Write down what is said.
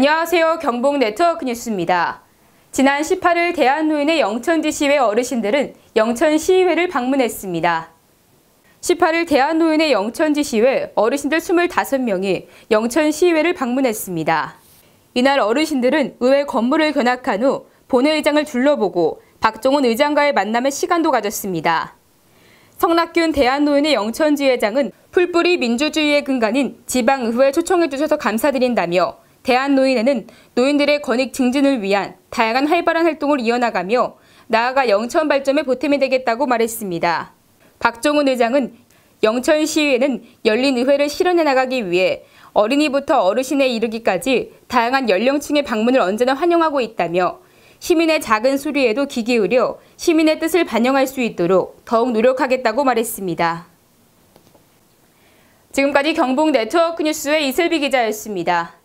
안녕하세요. 경북 네트워크 뉴스입니다. 지난 18일 대한노인의 영천지 시회 어르신들은 영천 시의회를 방문했습니다. 18일 대한노인의 영천지 시회 어르신들 25명이 영천 시의회를 방문했습니다. 이날 어르신들은 의회 건물을 견학한 후 본회의장을 둘러보고 박종훈 의장과의 만남의 시간도 가졌습니다. 성락균 대한노인의 영천지회장은 풀뿌리 민주주의의 근간인 지방의회 초청해 주셔서 감사드린다며 대한노인회는 노인들의 권익 증진을 위한 다양한 활발한 활동을 이어나가며 나아가 영천 발전에 보탬이 되겠다고 말했습니다. 박종훈 의장은 영천 시위에는 열린 의회를 실현해 나가기 위해 어린이부터 어르신에 이르기까지 다양한 연령층의 방문을 언제나 환영하고 있다며 시민의 작은 소리에도 귀 기울여 시민의 뜻을 반영할 수 있도록 더욱 노력하겠다고 말했습니다. 지금까지 경북 네트워크 뉴스의 이슬비 기자였습니다.